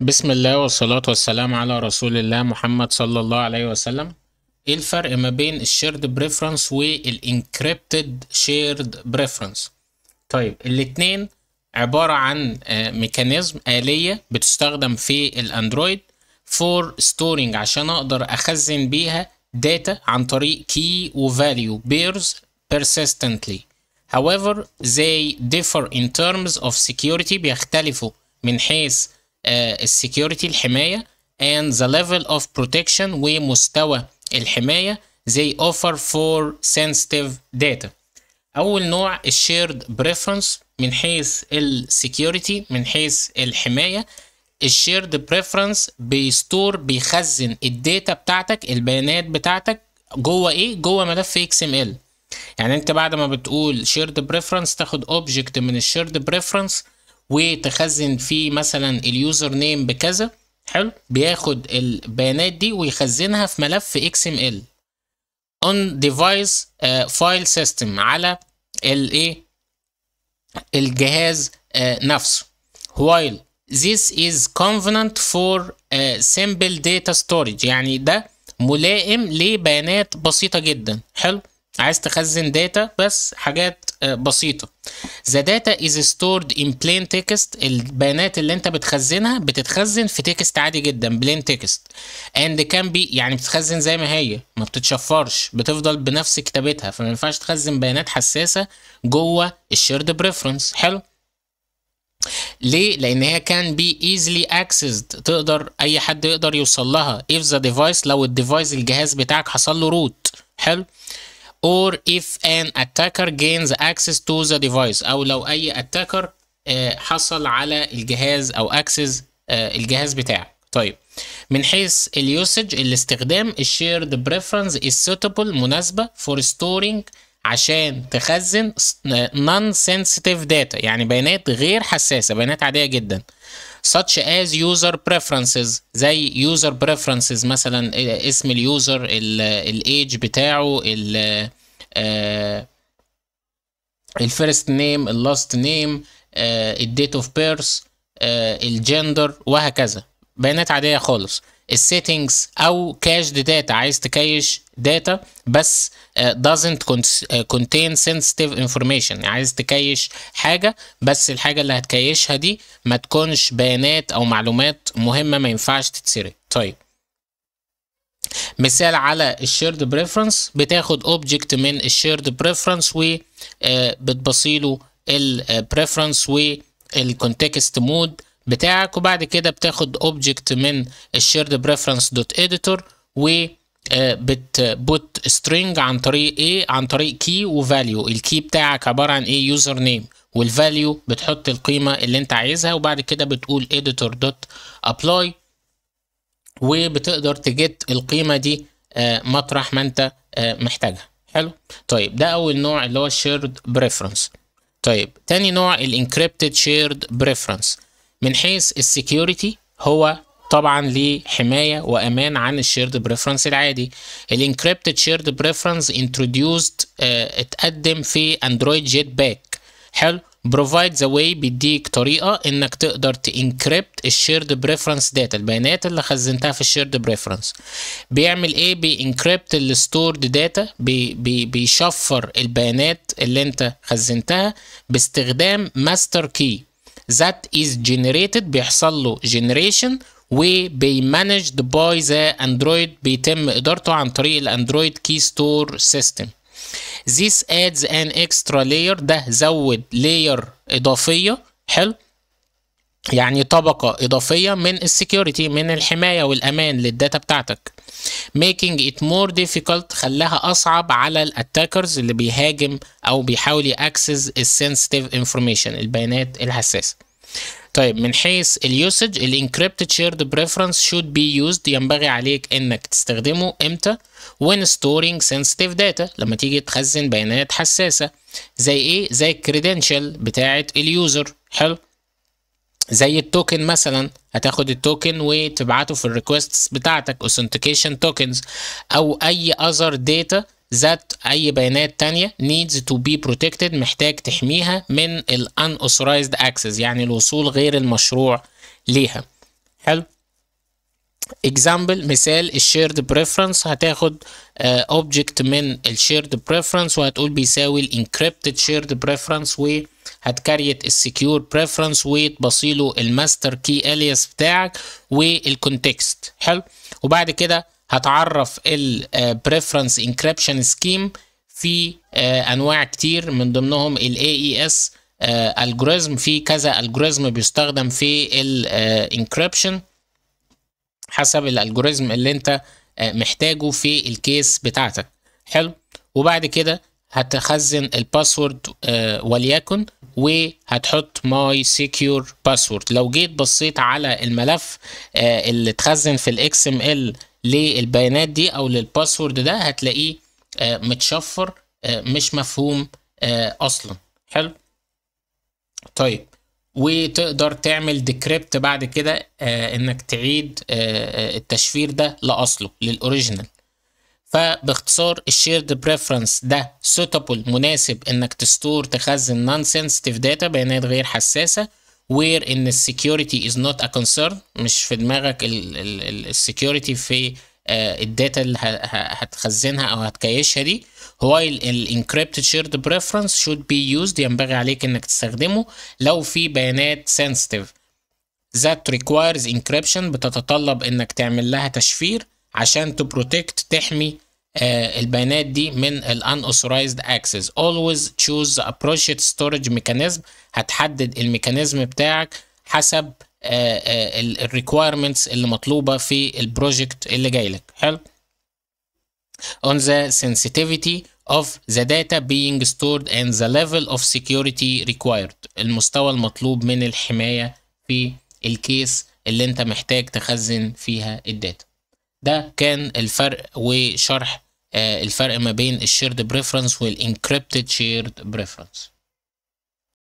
بسم الله والصلاة والسلام على رسول الله محمد صلى الله عليه وسلم ايه الفرق ما بين الشيرد بريفرنس والانكريبتد شيرد بريفرنس طيب الاتنين عبارة عن ميكانيزم آه، آلية بتستخدم في الاندرويد فور ستورينج عشان اقدر اخزن بيها داتا عن طريق كي وفاليو بيرز persistently however they differ in terms of security بيختلفوا من حيث آه، السكيورتي الحماية and the level of protection ومستوى الحماية they offer for sensitive data أول نوع الشيرد بريفرنس من حيث السكيورتي من حيث الحماية الشيرد بريفرنس بيستور بيخزن الداتا بتاعتك البيانات بتاعتك جوه ايه جوه ملف اكس ام ال يعني انت بعد ما بتقول شيرد بريفرنس تاخد اوبجكت من الشيرد بريفرنس وتخزن فيه مثلا اليوزر نيم بكذا حلو بياخد البيانات دي ويخزنها في ملف XML on device آه، file system على الايه الجهاز آه، نفسه while this is convenient for آه، simple data storage يعني ده ملائم لبيانات بسيطة جدا حلو عايز تخزن داتا بس حاجات آه، بسيطه the data is stored in plain text البيانات اللي انت بتخزنها بتتخزن في تكست عادي جدا plain text and can be يعني بتتخزن زي ما هي ما بتتشفرش بتفضل بنفس كتابتها فما ينفعش تخزن بيانات حساسه جوه الشيرد بريفرنس حلو ليه؟ لأن هي كان بي easily accessed تقدر أي حد يقدر يوصل لها if the device لو الديفايس الجهاز بتاعك حصل له روت حلو or if an attacker gains access to the device او لو اي attacker آه، حصل على الجهاز او access آه، الجهاز بتاعك طيب من حيث اليوسج الاستخدام الشيرد بريفرنس is suitable مناسبة for storing عشان تخزن non sensitive data يعني بيانات غير حساسة بيانات عادية جدا such as user preferences زي user preferences مثلا آه، اسم اليوزر الايج بتاعه الفيرست نيم اللاست نيم الديت اوف بيرث الجندر وهكذا بيانات عاديه خالص السيتنجز او كاشد داتا عايز تكيش داتا بس آه، doesn't آه، contain sensitive information عايز تكيش حاجة بس الحاجة اللي هتكيشها دي ما تكونش بيانات او معلومات مهمة ما ينفعش تتسرق طيب مثال على الشيرد بريفرنس بتاخد اوبجكت من الشيرد بريفرنس وبتبصيله البريفرنس والكونتكست مود بتاعك وبعد كده بتاخد اوبجكت من الشيرد بريفرنس دوت اديتور و آه، بتبوت سترينج عن طريق ايه عن طريق كي وفاليو الكي بتاعك عباره عن ايه يوزر نيم والفاليو بتحط القيمه اللي انت عايزها وبعد كده بتقول اديتور دوت ابلاي وبتقدر تجد القيمة دي آه، مطرح ما انت آه، محتاجها حلو طيب ده اول نوع اللي هو الشيرد بريفرنس طيب تاني نوع الانكريبتد شيرد بريفرنس من حيث السكيورتي هو طبعا ليه حماية وأمان عن الشيرد بريفرنس العادي الانكريبتد شيرد بريفرنس انتروديوزد اتقدم في اندرويد جيت باك حلو بروفايد ذا واي بيديك طريقه انك تقدر تانكريبت الشيرد بريفرنس داتا البيانات اللي خزنتها في الشيرد بريفرنس بيعمل ايه بيانكريبت الستورد داتا بي بي بيشفر البيانات اللي انت خزنتها باستخدام ماستر كي that is generated بيحصل له generation وبيمانجد باي the اندرويد بيتم ادارته عن طريق الاندرويد كي ستور سيستم this adds an extra layer ده زود layer إضافية حلو يعني طبقة إضافية من السكيورتي من الحماية والأمان للداتا بتاعتك making it more difficult خلاها أصعب على الأتاكرز اللي بيهاجم أو بيحاول يأكسس السنسيتيف انفورميشن البيانات الحساسة طيب من حيث اليوسج الانكريبتد شيرد بريفرنس شود بي يوزد ينبغي عليك انك تستخدمه امتى وين ستورينج سنسيتيف داتا لما تيجي تخزن بيانات حساسه زي ايه زي الكريدنشال بتاعه اليوزر حلو زي التوكن مثلا هتاخد التوكن وتبعته في الريكوستس بتاعتك اوثنتيكيشن توكنز او اي اذر data ذات اي بيانات تانية needs to be protected محتاج تحميها من ال unauthorized access يعني الوصول غير المشروع ليها حلو example مثال الشيرد بريفرنس هتاخد اوبجكت آه، من الشيرد بريفرنس وهتقول بيساوي الانكريبتد شيرد بريفرنس وهتكريت السكيور بريفرنس وتبصيله الماستر كي alias بتاعك والكونتكست حلو وبعد كده هتعرف البريفرنس انكريبشن سكيم في آه, انواع كتير من ضمنهم الاي اي اس الجوريزم في كذا الجوريزم بيستخدم في الانكريبشن آه, حسب الالجوريزم اللي انت آه, محتاجه في الكيس بتاعتك حلو وبعد كده هتخزن الباسورد وليكن وهتحط ماي سيكيور باسورد لو جيت بصيت على الملف اللي اتخزن في الاكس ام ال للبيانات دي او للباسورد ده هتلاقيه آه، متشفر آه، مش مفهوم آه، اصلا حلو طيب وتقدر تعمل ديكريبت بعد كده انك تعيد التشفير ده لاصله للاوريجينال فباختصار الشيرد بريفرنس ده سوتابل مناسب انك تستور تخزن نون سنسيتيف داتا بيانات غير حساسه where ان السكيورتي از نوت ا كونسيرن مش في دماغك السكيورتي في آه، الداتا اللي هتخزنها او هتكيشها دي هو الانكريبتد شيرد بريفرنس شود بي يوزد ينبغي عليك انك تستخدمه لو في بيانات سنسيتيف ذات ريكوايرز انكريبشن بتتطلب انك تعمل لها تشفير عشان تبروتكت تحمي آه، البيانات دي من ال unauthorized access always choose the appropriate storage mechanism هتحدد الميكانيزم بتاعك حسب آه، آه، requirements اللي مطلوبه في البروجكت اللي جاي لك حلو on the sensitivity of the data being stored and the level of security required المستوى المطلوب من الحماية في الكيس اللي انت محتاج تخزن فيها الداتا ده كان الفرق وشرح آه، الفرق ما بين الشيرد بريفرنس والانكريبتد شيرد بريفرنس